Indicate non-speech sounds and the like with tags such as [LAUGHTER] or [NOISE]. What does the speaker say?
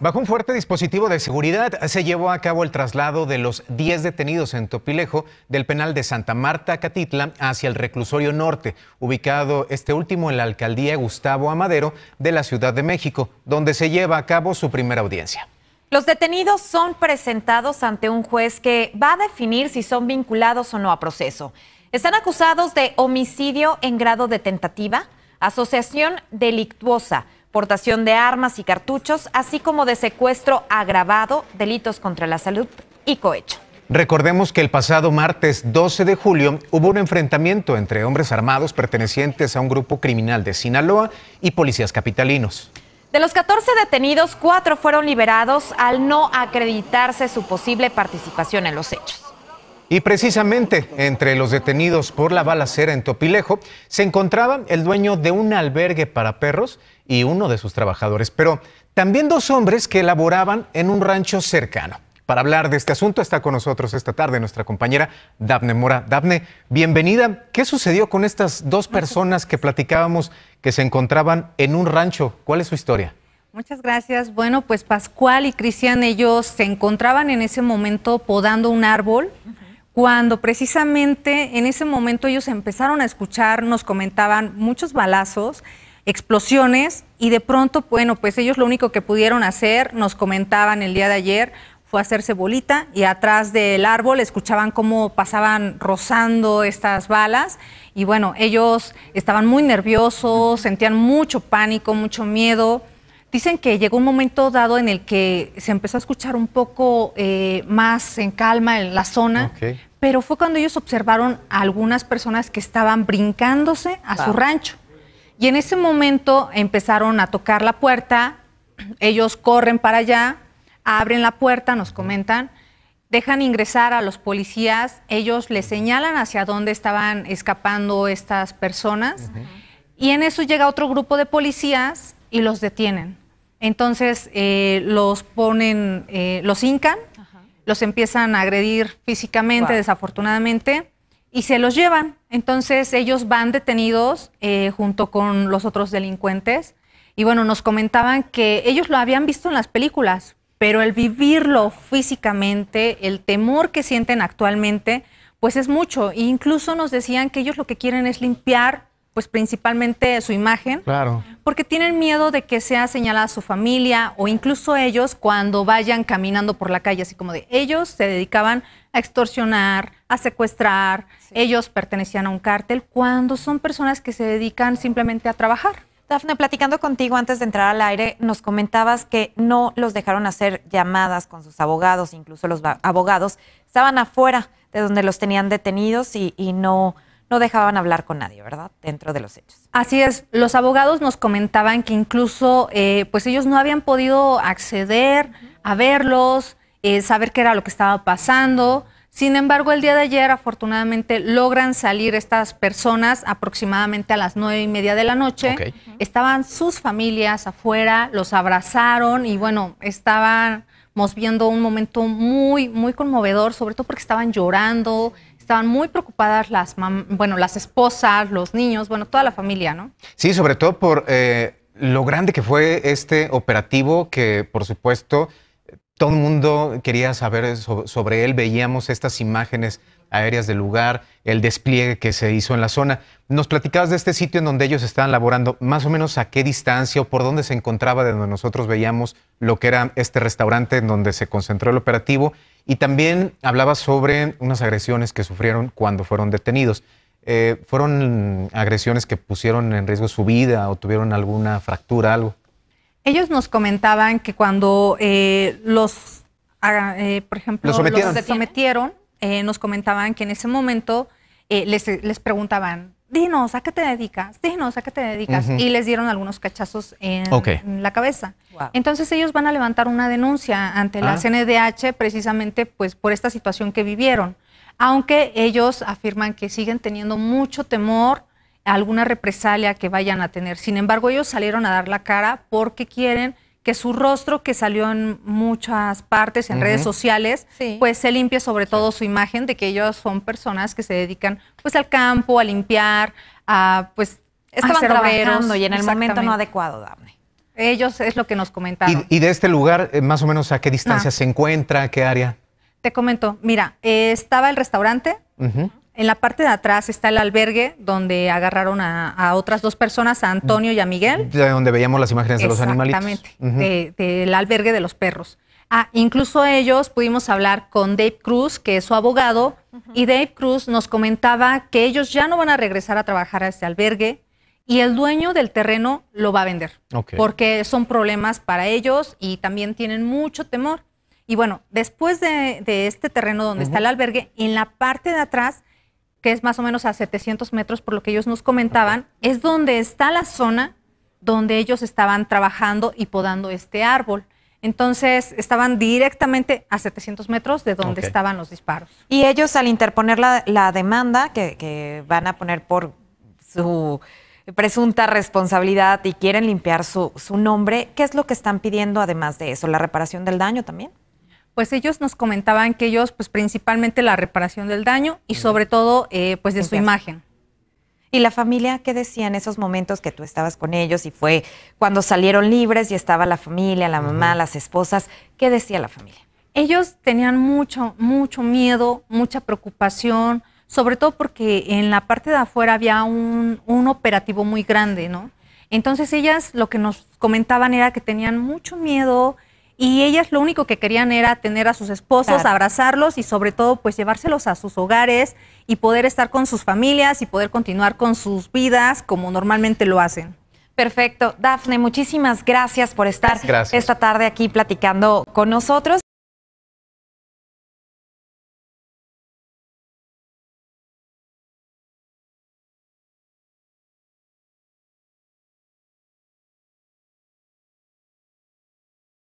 Bajo un fuerte dispositivo de seguridad se llevó a cabo el traslado de los 10 detenidos en Topilejo del penal de Santa Marta, Catitla, hacia el reclusorio norte, ubicado este último en la alcaldía Gustavo Amadero de la Ciudad de México, donde se lleva a cabo su primera audiencia. Los detenidos son presentados ante un juez que va a definir si son vinculados o no a proceso. Están acusados de homicidio en grado de tentativa, asociación delictuosa, portación de armas y cartuchos, así como de secuestro agravado, delitos contra la salud y cohecho. Recordemos que el pasado martes 12 de julio hubo un enfrentamiento entre hombres armados pertenecientes a un grupo criminal de Sinaloa y policías capitalinos. De los 14 detenidos, cuatro fueron liberados al no acreditarse su posible participación en los hechos. Y precisamente entre los detenidos por la balacera en Topilejo se encontraban el dueño de un albergue para perros y uno de sus trabajadores, pero también dos hombres que laboraban en un rancho cercano. Para hablar de este asunto está con nosotros esta tarde nuestra compañera Dafne Mora. Dafne, bienvenida. ¿Qué sucedió con estas dos personas que platicábamos que se encontraban en un rancho? ¿Cuál es su historia? Muchas gracias. Bueno, pues Pascual y Cristian, ellos se encontraban en ese momento podando un árbol cuando precisamente en ese momento ellos empezaron a escuchar, nos comentaban muchos balazos, explosiones y de pronto, bueno, pues ellos lo único que pudieron hacer, nos comentaban el día de ayer, fue hacerse bolita y atrás del árbol escuchaban cómo pasaban rozando estas balas y bueno, ellos estaban muy nerviosos, sentían mucho pánico, mucho miedo Dicen que llegó un momento dado en el que se empezó a escuchar un poco eh, más en calma en la zona, pero fue cuando ellos observaron a algunas personas que estaban brincándose a su rancho. Y en ese momento empezaron a tocar la puerta, [CLEARS THROAT] ellos corren para allá, abren la puerta, nos comentan, dejan ingresar a los policías, ellos les señalan hacia dónde estaban escapando estas personas y en eso llega otro grupo de policías y los detienen. Entonces eh, los ponen, eh, los hincan, los empiezan a agredir físicamente, desafortunadamente, y se los llevan. Entonces ellos van detenidos eh, junto con los otros delincuentes. Y bueno, nos comentaban que ellos lo habían visto en las películas, pero el vivirlo físicamente, el temor que sienten actualmente, pues es mucho. E incluso nos decían que ellos lo que quieren es limpiar, pues principalmente su imagen. Claro porque tienen miedo de que sea señalada su familia o incluso ellos cuando vayan caminando por la calle, así como de ellos se dedicaban a extorsionar, a secuestrar, ellos pertenecían a un cártel, cuando son personas que se dedican simplemente a trabajar. Dafne, platicando contigo antes de entrar al aire, nos comentabas que no los dejaron hacer llamadas con sus abogados, incluso los abogados estaban afuera de donde los tenían detenidos y, y no no dejaban hablar con nadie, ¿verdad? Dentro de los hechos. Así es, los abogados nos comentaban que incluso eh, pues ellos no habían podido acceder a verlos, eh, saber qué era lo que estaba pasando. Sin embargo, el día de ayer afortunadamente logran salir estas personas aproximadamente a las nueve y media de la noche. Estaban sus familias afuera, los abrazaron y bueno, estábamos viendo un momento muy, muy conmovedor, sobre todo porque estaban llorando, Estaban muy preocupadas las, bueno, las esposas, los niños, bueno, toda la familia, ¿no? Sí, sobre todo por eh, lo grande que fue este operativo que, por supuesto, todo el mundo quería saber sobre él. Veíamos estas imágenes aéreas del lugar, el despliegue que se hizo en la zona. Nos platicabas de este sitio en donde ellos estaban laborando, más o menos a qué distancia o por dónde se encontraba de donde nosotros veíamos lo que era este restaurante en donde se concentró el operativo. Y también hablabas sobre unas agresiones que sufrieron cuando fueron detenidos. Eh, ¿Fueron agresiones que pusieron en riesgo su vida o tuvieron alguna fractura, algo? Ellos nos comentaban que cuando eh, los, ah, eh, por ejemplo, los sometieron, sometieron eh, nos comentaban que en ese momento eh, les, les, preguntaban, dinos, ¿a qué te dedicas? Dinos, ¿a qué te dedicas? Y les dieron algunos cachazos en, la cabeza. Entonces ellos van a levantar una denuncia ante la CNDH ah. precisamente pues, por esta situación que vivieron. Aunque ellos afirman que siguen teniendo mucho temor a alguna represalia que vayan a tener. Sin embargo, ellos salieron a dar la cara porque quieren que su rostro, que salió en muchas partes, en redes sociales, pues se limpia sobre todo su imagen de que ellos son personas que se dedican pues al campo, a limpiar, a pues estaban trabajando y en el momento no adecuado, Dani. Ellos es lo que nos comentaron. ¿Y, de este lugar, eh, más o menos, a qué distancia ah. se encuentra, qué área? Te comento, mira, eh, estaba el restaurante, en la parte de atrás está el albergue donde agarraron a, otras dos personas, a Antonio y a Miguel. De donde veíamos las imágenes de los animalitos. Exactamente, del albergue de los perros. Ah, incluso ellos pudimos hablar con Dave Cruz, que es su abogado, y Dave Cruz nos comentaba que ellos ya no van a regresar a trabajar a este albergue y el dueño del terreno lo va a vender, porque son problemas para ellos y también tienen mucho temor. Y bueno, después de, este terreno donde está el albergue, en la parte de atrás que es más o menos a 700 metros, por lo que ellos nos comentaban, es donde está la zona donde ellos estaban trabajando y podando este árbol. Entonces estaban directamente a 700 metros de donde estaban los disparos. Y ellos al interponer la, demanda que, van a poner por su presunta responsabilidad y quieren limpiar su, su nombre, ¿qué es lo que están pidiendo además de eso? ¿La reparación del daño también? pues ellos nos comentaban que ellos, pues principalmente la reparación del daño y sobre todo, eh, pues de pues su imagen. ¿Y la familia qué decía en esos momentos que tú estabas con ellos y fue cuando salieron libres y estaba la familia, la mamá, las esposas? ¿Qué decía la familia? Ellos tenían mucho, mucho miedo, mucha preocupación, sobre todo porque en la parte de afuera había un, un operativo muy grande, ¿no? Entonces ellas lo que nos comentaban era que tenían mucho miedo, y ellas lo único que querían era tener a sus esposos, abrazarlos y sobre todo pues llevárselos a sus hogares y poder estar con sus familias y poder continuar con sus vidas como normalmente lo hacen. Perfecto. Dafne, muchísimas gracias por estar esta tarde aquí platicando con nosotros.